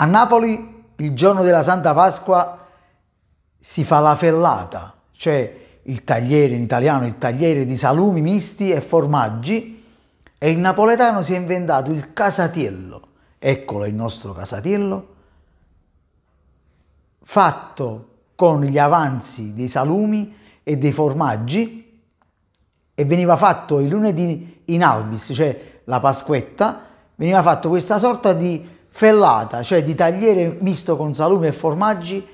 A Napoli il giorno della Santa Pasqua si fa la fellata, cioè il tagliere in italiano, il tagliere di salumi misti e formaggi e il napoletano si è inventato il casatiello. Eccolo il nostro casatiello fatto con gli avanzi dei salumi e dei formaggi e veniva fatto il lunedì in albis, cioè la Pasquetta, veniva fatto questa sorta di fellata, cioè di tagliere misto con salumi e formaggi,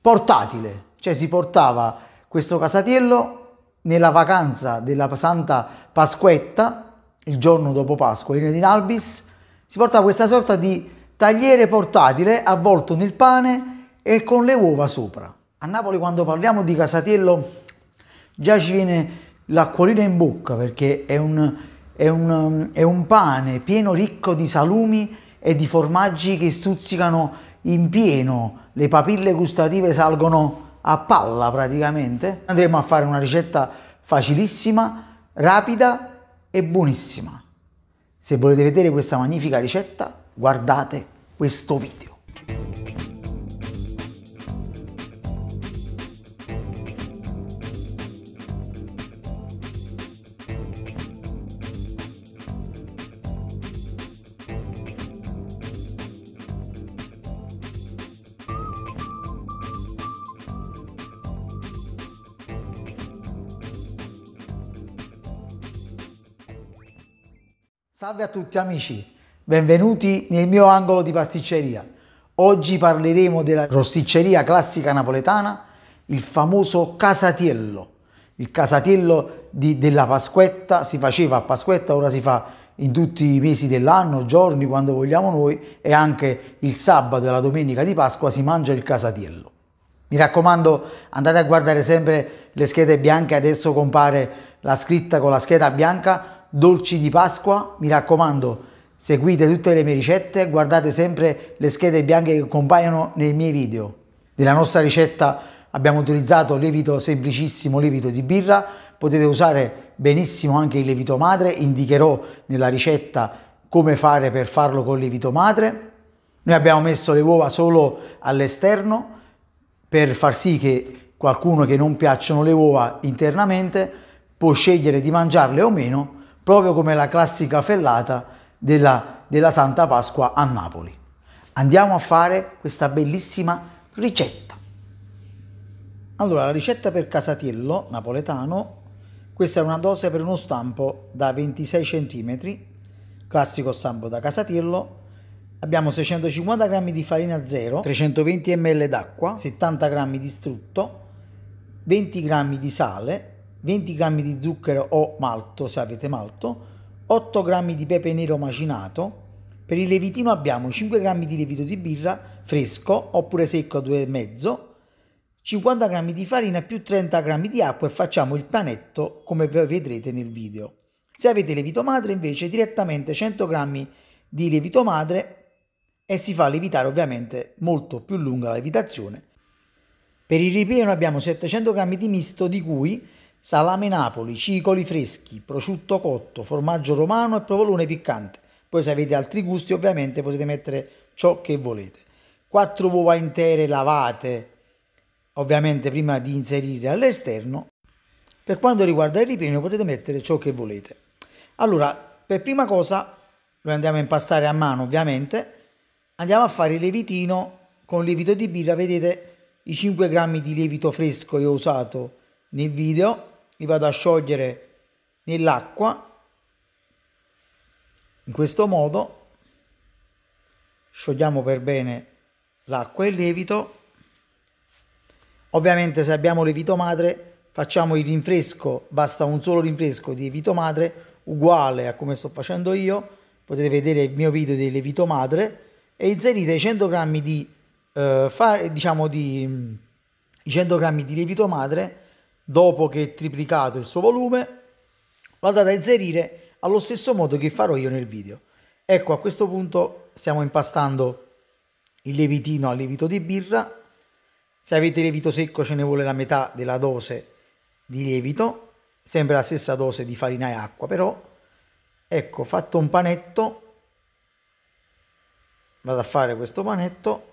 portatile, cioè si portava questo casatiello nella vacanza della Santa Pasquetta, il giorno dopo Pasqua, in Albis, si portava questa sorta di tagliere portatile avvolto nel pane e con le uova sopra. A Napoli quando parliamo di casatiello già ci viene l'acquolina in bocca perché è un, è un, è un pane pieno ricco di salumi e di formaggi che stuzzicano in pieno, le papille gustative salgono a palla praticamente. Andremo a fare una ricetta facilissima, rapida e buonissima. Se volete vedere questa magnifica ricetta, guardate questo video. Salve a tutti amici, benvenuti nel mio angolo di pasticceria. Oggi parleremo della rosticceria classica napoletana, il famoso casatiello. Il casatiello di, della Pasquetta si faceva a Pasquetta, ora si fa in tutti i mesi dell'anno, giorni, quando vogliamo noi, e anche il sabato e la domenica di Pasqua si mangia il casatiello. Mi raccomando, andate a guardare sempre le schede bianche, adesso compare la scritta con la scheda bianca dolci di Pasqua, mi raccomando, seguite tutte le mie ricette, guardate sempre le schede bianche che compaiono nei miei video. Nella nostra ricetta abbiamo utilizzato lievito semplicissimo, lievito di birra, potete usare benissimo anche il lievito madre, indicherò nella ricetta come fare per farlo con il lievito madre. Noi abbiamo messo le uova solo all'esterno per far sì che qualcuno che non piacciono le uova internamente può scegliere di mangiarle o meno proprio come la classica fellata della, della Santa Pasqua a Napoli. Andiamo a fare questa bellissima ricetta. Allora, la ricetta per casatiello napoletano, questa è una dose per uno stampo da 26 cm, classico stampo da casatiello, Abbiamo 650 g di farina 0, 320 ml d'acqua, 70 g di strutto, 20 g di sale, 20 g di zucchero o malto se avete malto, 8 g di pepe nero macinato. Per il levitino abbiamo 5 g di lievito di birra fresco oppure secco a 2,5, 50 g di farina più 30 g di acqua e facciamo il panetto come vedrete nel video. Se avete lievito madre invece direttamente 100 g di lievito madre e si fa lievitare ovviamente molto più lunga la lievitazione. Per il ripieno abbiamo 700 g di misto di cui salame Napoli, cicoli freschi, prosciutto cotto, formaggio romano e provolone piccante. Poi se avete altri gusti ovviamente potete mettere ciò che volete. Quattro uova intere lavate, ovviamente prima di inserire all'esterno. Per quanto riguarda il ripieno potete mettere ciò che volete. Allora, per prima cosa lo andiamo a impastare a mano ovviamente, andiamo a fare il lievitino con lievito di birra, vedete i 5 grammi di lievito fresco che ho usato nel video li vado a sciogliere nell'acqua in questo modo sciogliamo per bene l'acqua e il lievito ovviamente se abbiamo lievito madre facciamo il rinfresco basta un solo rinfresco di lievito madre uguale a come sto facendo io potete vedere il mio video di lievito madre e inserite 100 g di, eh, fa, diciamo di, 100 grammi di lievito madre dopo che è triplicato il suo volume, lo andate a inserire allo stesso modo che farò io nel video. Ecco, a questo punto stiamo impastando il lievitino al lievito di birra. Se avete lievito secco ce ne vuole la metà della dose di lievito, sempre la stessa dose di farina e acqua, però ecco, fatto un panetto, vado a fare questo panetto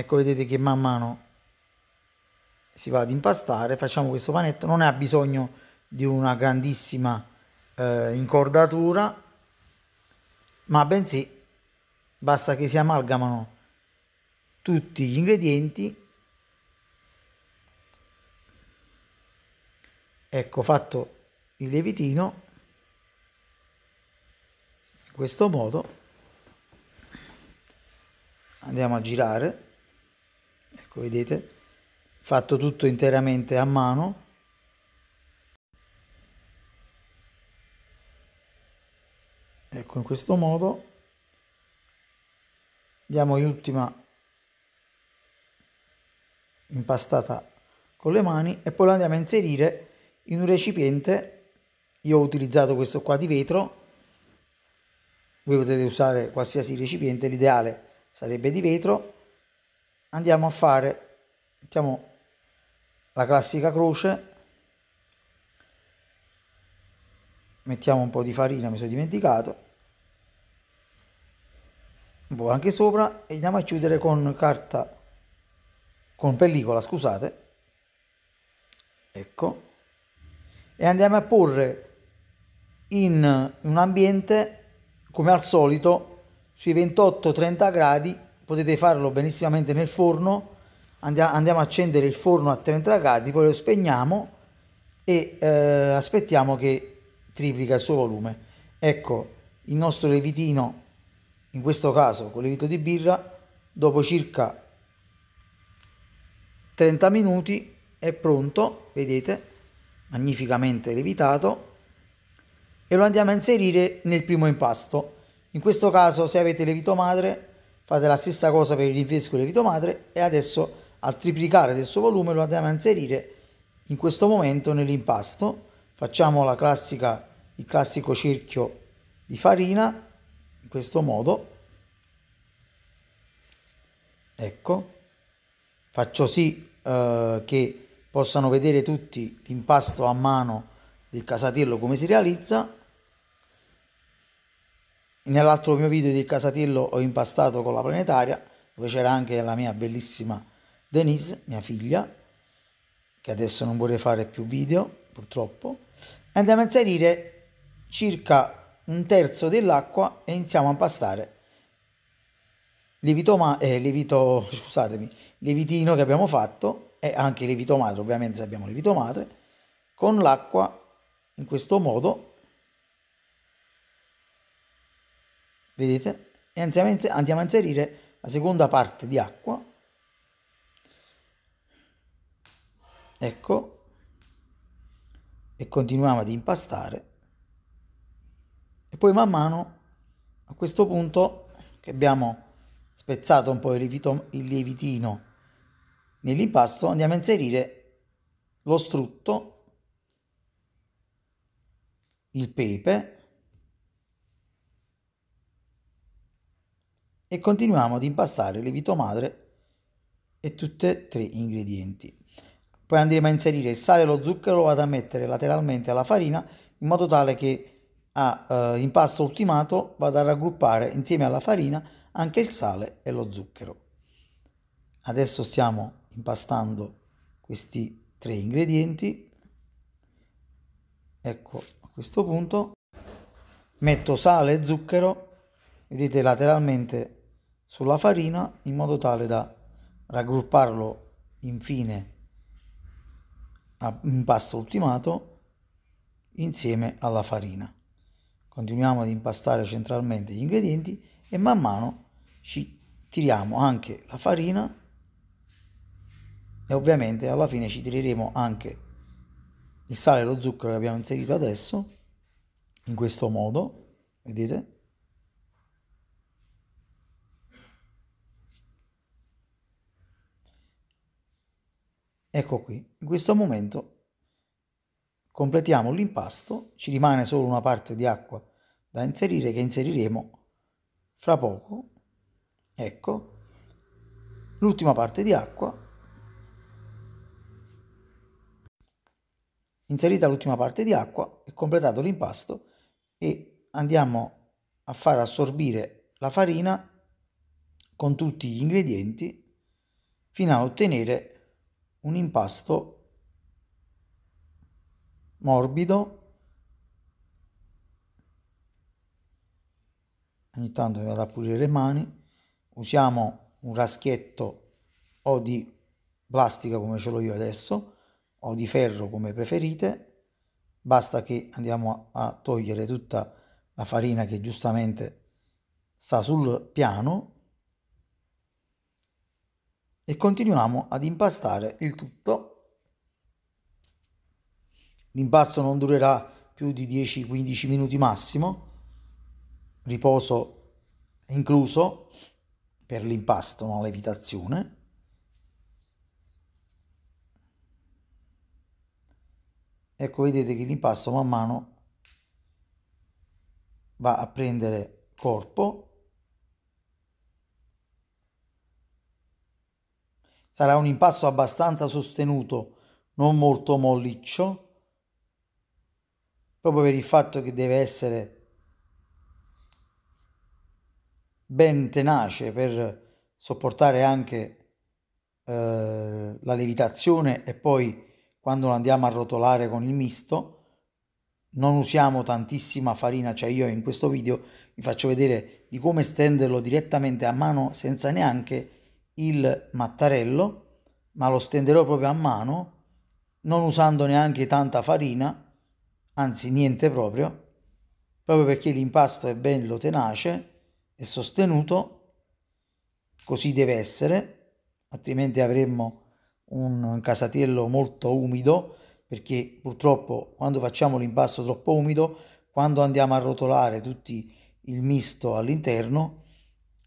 ecco vedete che man mano si va ad impastare facciamo questo panetto non ha bisogno di una grandissima eh, incordatura ma bensì basta che si amalgamano tutti gli ingredienti ecco fatto il lievitino in questo modo andiamo a girare ecco vedete fatto tutto interamente a mano ecco in questo modo diamo l'ultima impastata con le mani e poi la andiamo a inserire in un recipiente io ho utilizzato questo qua di vetro voi potete usare qualsiasi recipiente l'ideale sarebbe di vetro andiamo a fare mettiamo la classica croce mettiamo un po' di farina mi sono dimenticato un po' anche sopra e andiamo a chiudere con carta con pellicola scusate ecco e andiamo a porre in un ambiente come al solito sui 28-30 gradi potete farlo benissimamente nel forno, andiamo a accendere il forno a 30 gradi, poi lo spegniamo e eh, aspettiamo che triplica il suo volume. Ecco, il nostro levitino, in questo caso con levito di birra, dopo circa 30 minuti è pronto, vedete, magnificamente levitato, e lo andiamo a inserire nel primo impasto. In questo caso, se avete levito madre, Fate la stessa cosa per il rinfresco lievito madre e adesso al triplicare del suo volume lo andiamo a inserire in questo momento nell'impasto. Facciamo la classica, il classico cerchio di farina in questo modo. Ecco, faccio sì eh, che possano vedere tutti l'impasto a mano del casatello come si realizza Nell'altro mio video di Casatello ho impastato con la planetaria, dove c'era anche la mia bellissima Denise, mia figlia, che adesso non vorrei fare più video, purtroppo. Andiamo a inserire circa un terzo dell'acqua e iniziamo a impastare lievito, eh, lievito, scusatemi, lievitino che abbiamo fatto e anche lievito madre, ovviamente se abbiamo lievito madre, con l'acqua in questo modo vedete? E andiamo a inserire la seconda parte di acqua. Ecco. E continuiamo ad impastare. E poi man mano, a questo punto, che abbiamo spezzato un po' il, lievito, il lievitino nell'impasto, andiamo a inserire lo strutto, il pepe, e continuiamo ad impastare lievito madre e tutti e tre gli ingredienti. Poi andremo a inserire il sale e lo zucchero, lo vado a mettere lateralmente alla farina in modo tale che a eh, impasto ultimato vado a raggruppare insieme alla farina anche il sale e lo zucchero. Adesso stiamo impastando questi tre ingredienti. Ecco a questo punto metto sale e zucchero, vedete lateralmente sulla farina in modo tale da raggrupparlo infine a impasto ultimato insieme alla farina. Continuiamo ad impastare centralmente gli ingredienti e man mano ci tiriamo anche la farina e ovviamente alla fine ci tireremo anche il sale e lo zucchero che abbiamo inserito adesso in questo modo, vedete? Ecco qui, in questo momento completiamo l'impasto, ci rimane solo una parte di acqua da inserire che inseriremo fra poco. Ecco, l'ultima parte di acqua. Inserita l'ultima parte di acqua, è completato l'impasto e andiamo a far assorbire la farina con tutti gli ingredienti fino a ottenere un impasto morbido ogni tanto mi vado a pulire le mani usiamo un raschietto o di plastica come ce l'ho io adesso o di ferro come preferite basta che andiamo a, a togliere tutta la farina che giustamente sta sul piano e continuiamo ad impastare il tutto. L'impasto non durerà più di 10-15 minuti massimo, riposo incluso per l'impasto, non levitazione. Ecco, vedete che l'impasto man mano va a prendere corpo Sarà un impasto abbastanza sostenuto, non molto molliccio, proprio per il fatto che deve essere ben tenace per sopportare anche eh, la levitazione e poi quando lo andiamo a rotolare con il misto non usiamo tantissima farina cioè io in questo video vi faccio vedere di come stenderlo direttamente a mano senza neanche il mattarello, ma lo stenderò proprio a mano, non usando neanche tanta farina, anzi niente proprio, proprio perché l'impasto è bello tenace e sostenuto, così deve essere, altrimenti avremmo un casatiello molto umido, perché purtroppo quando facciamo l'impasto troppo umido, quando andiamo a rotolare tutto il misto all'interno,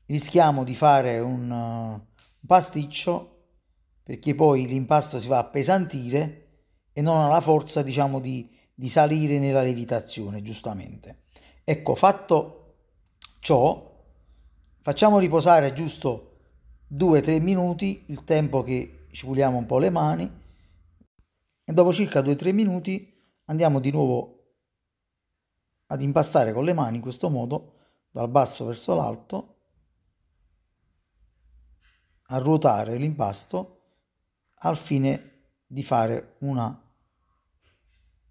rischiamo di fare un pasticcio perché poi l'impasto si va a appesantire e non ha la forza diciamo di, di salire nella levitazione giustamente ecco fatto ciò facciamo riposare giusto 2-3 minuti il tempo che ci puliamo un po' le mani e dopo circa 2-3 minuti andiamo di nuovo ad impastare con le mani in questo modo dal basso verso l'alto a ruotare l'impasto al fine di fare una,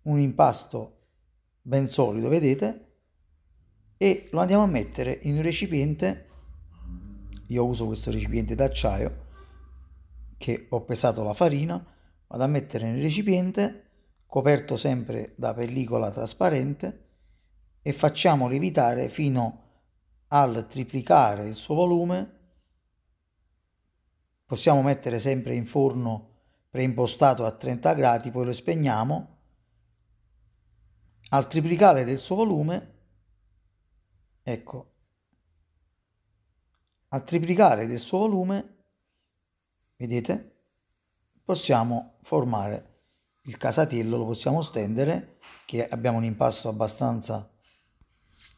un impasto ben solido, vedete, e lo andiamo a mettere in un recipiente, io uso questo recipiente d'acciaio che ho pesato la farina, vado a mettere nel recipiente coperto sempre da pellicola trasparente e facciamo lievitare fino al triplicare il suo volume possiamo mettere sempre in forno preimpostato a 30 gradi, poi lo spegniamo. Al triplicare del suo volume, ecco, al triplicare del suo volume, vedete, possiamo formare il casatiello, lo possiamo stendere, che abbiamo un impasto abbastanza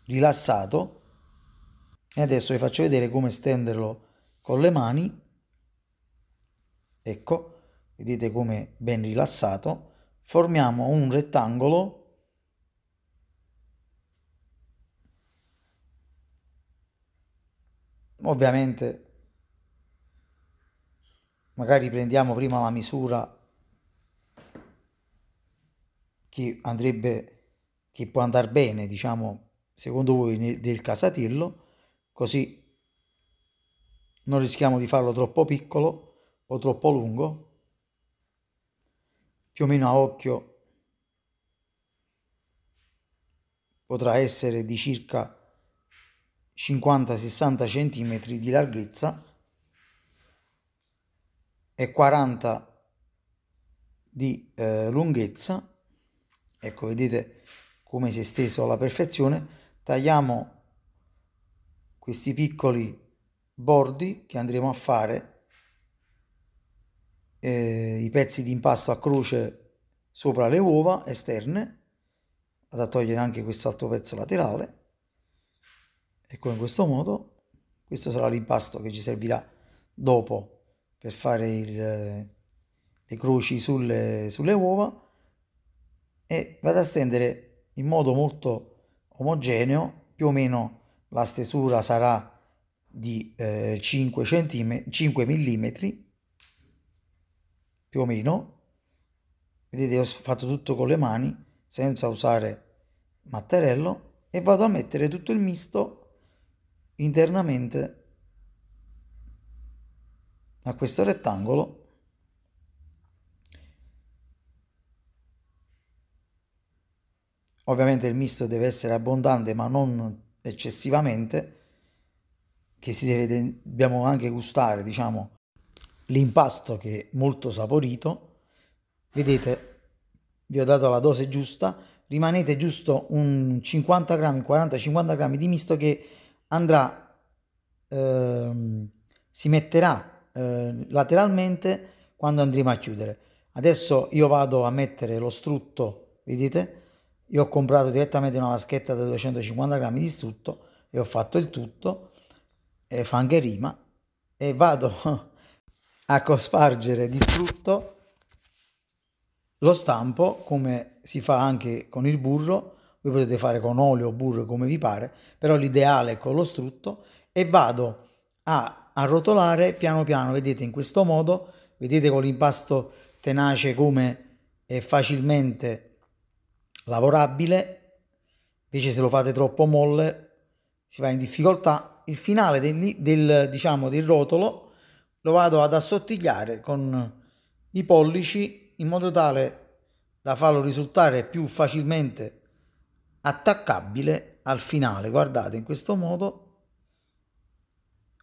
rilassato. E adesso vi faccio vedere come stenderlo con le mani ecco, vedete come ben rilassato, formiamo un rettangolo ovviamente magari prendiamo prima la misura che andrebbe che può andare bene diciamo secondo voi del casatillo così non rischiamo di farlo troppo piccolo o troppo lungo, più o meno a occhio potrà essere di circa 50-60 cm di larghezza e 40 di eh, lunghezza. Ecco, vedete come si è steso alla perfezione. Tagliamo questi piccoli bordi che andremo a fare eh, i pezzi di impasto a croce sopra le uova esterne, vado a togliere anche quest'altro pezzo laterale, ecco in questo modo, questo sarà l'impasto che ci servirà dopo per fare il, le croci sulle, sulle uova e vado a stendere in modo molto omogeneo, più o meno la stesura sarà di eh, 5, 5 mm più o meno. Vedete, ho fatto tutto con le mani, senza usare mattarello, e vado a mettere tutto il misto internamente a questo rettangolo ovviamente il misto deve essere abbondante ma non eccessivamente che si deve dobbiamo anche gustare diciamo l'impasto che è molto saporito. Vedete, vi ho dato la dose giusta, rimanete giusto un 50 grammi, 40-50 grammi di misto che andrà, ehm, si metterà eh, lateralmente quando andremo a chiudere. Adesso io vado a mettere lo strutto, vedete? Io ho comprato direttamente una vaschetta da 250 grammi di strutto e ho fatto il tutto, e fa anche rima, e vado a cospargere di frutto lo stampo, come si fa anche con il burro, voi potete fare con olio o burro come vi pare, però l'ideale è con lo strutto e vado a arrotolare piano piano, vedete in questo modo, vedete con l'impasto tenace come è facilmente lavorabile, invece se lo fate troppo molle si va in difficoltà, il finale del, del, diciamo, del rotolo lo vado ad assottigliare con i pollici in modo tale da farlo risultare più facilmente attaccabile al finale. Guardate in questo modo,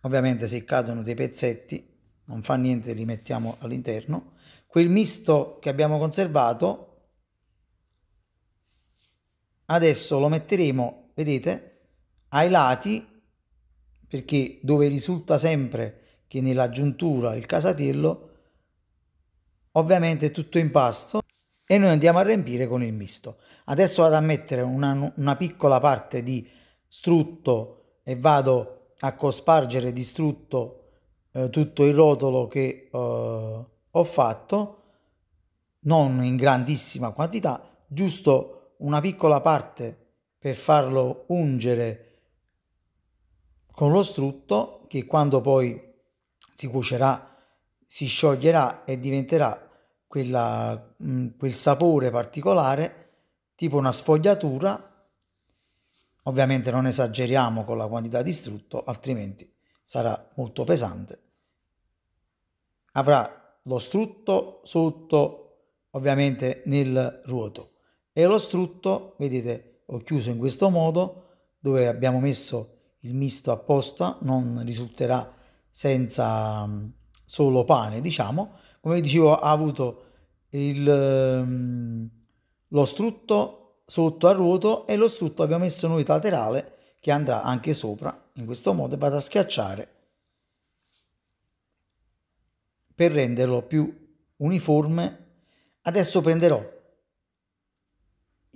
ovviamente se cadono dei pezzetti non fa niente, li mettiamo all'interno. Quel misto che abbiamo conservato adesso lo metteremo, vedete, ai lati perché dove risulta sempre che nella giuntura il casatiello ovviamente tutto impasto e noi andiamo a riempire con il misto adesso vado a mettere una, una piccola parte di strutto e vado a cospargere di strutto eh, tutto il rotolo che eh, ho fatto non in grandissima quantità giusto una piccola parte per farlo ungere con lo strutto che quando poi si cuocerà, si scioglierà e diventerà quella, mm, quel sapore particolare, tipo una sfogliatura. Ovviamente non esageriamo con la quantità di strutto, altrimenti sarà molto pesante. Avrà lo strutto sotto, ovviamente nel ruoto, e lo strutto, vedete, ho chiuso in questo modo, dove abbiamo messo il misto apposta, non risulterà senza mm, solo pane, diciamo. Come dicevo, ha avuto il, mm, lo strutto sotto a ruoto e lo strutto abbiamo messo noi laterale che andrà anche sopra, in questo modo vado a schiacciare per renderlo più uniforme. Adesso prenderò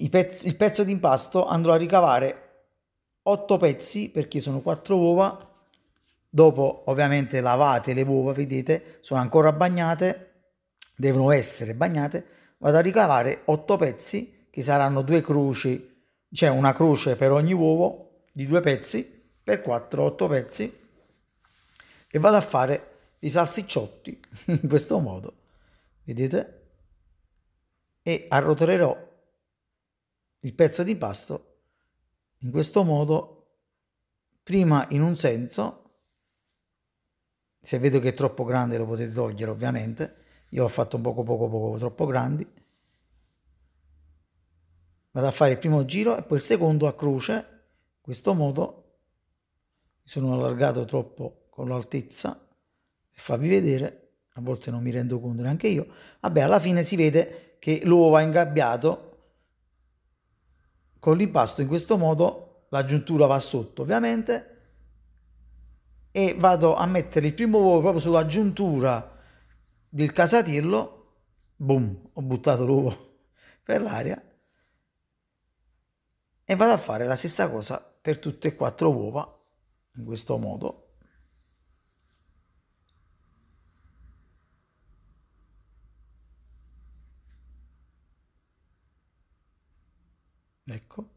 pezzi, il pezzo di impasto, andrò a ricavare 8 pezzi perché sono 4 uova Dopo ovviamente lavate le uova, vedete, sono ancora bagnate, devono essere bagnate. Vado a ricavare 8 pezzi, che saranno due croci, cioè una croce per ogni uovo di due pezzi, per 4, 8 pezzi. E vado a fare i salsicciotti in questo modo, vedete? E arrotolerò il pezzo di impasto in questo modo, prima in un senso se vedo che è troppo grande lo potete togliere ovviamente, io ho fatto un poco poco poco troppo grandi, vado a fare il primo giro e poi il secondo a croce, in questo modo mi sono allargato troppo con l'altezza, per farvi vedere, a volte non mi rendo conto neanche io, vabbè alla fine si vede che l'uovo va ingabbiato con l'impasto in questo modo la giuntura va sotto ovviamente e vado a mettere il primo uovo proprio sulla giuntura del casatillo, boom, ho buttato l'uovo per l'aria e vado a fare la stessa cosa per tutte e quattro uova in questo modo. Ecco.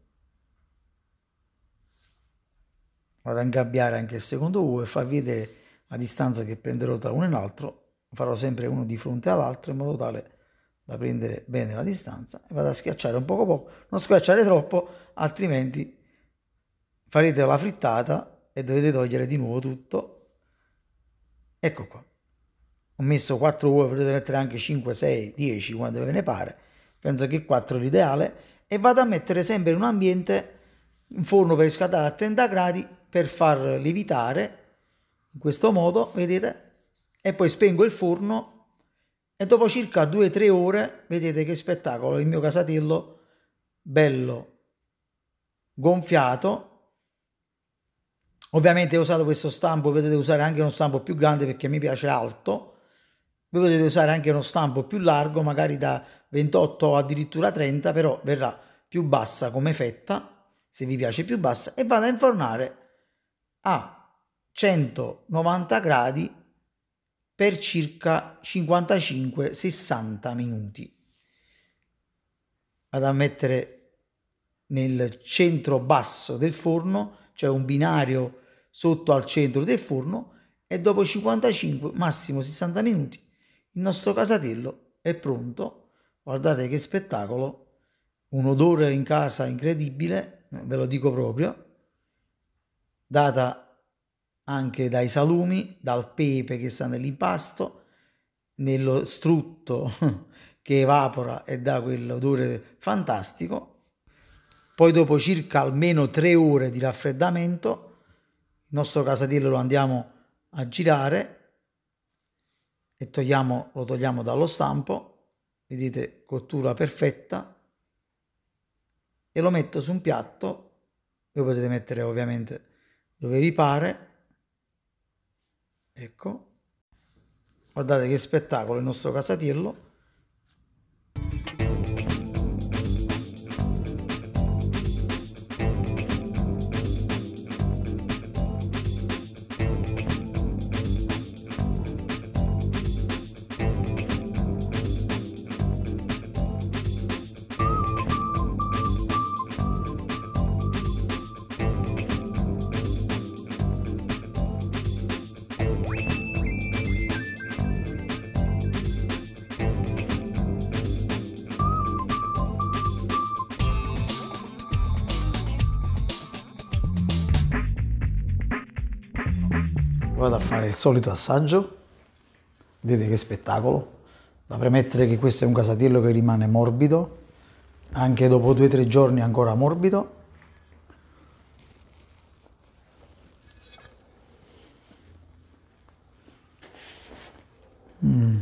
vado a ingabbiare anche il secondo uovo e far vedere la distanza che prenderò tra uno e l'altro, farò sempre uno di fronte all'altro in modo tale da prendere bene la distanza e vado a schiacciare un poco poco, non schiacciate troppo, altrimenti farete la frittata e dovete togliere di nuovo tutto. Ecco qua. Ho messo 4 uova, potete mettere anche 5, 6, 10, quando ve ne pare. Penso che 4 è l'ideale e vado a mettere sempre in un ambiente un forno per riscaldare a 30 gradi per far lievitare in questo modo, vedete, e poi spengo il forno e dopo circa 2-3 ore vedete che spettacolo, il mio casatello bello gonfiato. Ovviamente ho usato questo stampo, potete usare anche uno stampo più grande perché mi piace alto. Voi potete usare anche uno stampo più largo, magari da 28 o addirittura 30, però verrà più bassa come fetta, se vi piace più bassa, e vado a infornare a 190 gradi per circa 55-60 minuti. Vado a mettere nel centro basso del forno, cioè un binario sotto al centro del forno e dopo 55 massimo 60 minuti il nostro casatello è pronto. Guardate che spettacolo, un odore in casa incredibile, ve lo dico proprio data anche dai salumi, dal pepe che sta nell'impasto, nello strutto che evapora e dà quell'odore fantastico. Poi dopo circa almeno tre ore di raffreddamento, il nostro casatiello lo andiamo a girare e togliamo, lo togliamo dallo stampo, vedete cottura perfetta, e lo metto su un piatto, voi potete mettere ovviamente dove vi pare. Ecco, guardate che spettacolo il nostro casatillo. vado a fare il solito assaggio, vedete che spettacolo, da premettere che questo è un casatiello che rimane morbido, anche dopo 2-3 giorni ancora morbido, Mm.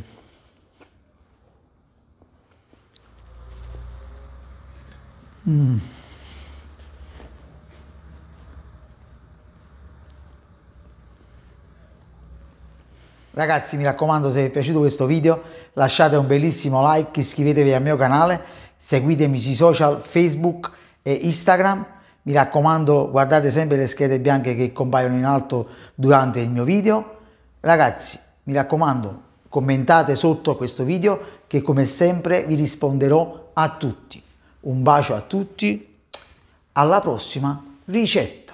Ragazzi mi raccomando se vi è piaciuto questo video lasciate un bellissimo like, iscrivetevi al mio canale, seguitemi sui social Facebook e Instagram. Mi raccomando guardate sempre le schede bianche che compaiono in alto durante il mio video. Ragazzi mi raccomando commentate sotto a questo video che come sempre vi risponderò a tutti. Un bacio a tutti, alla prossima ricetta!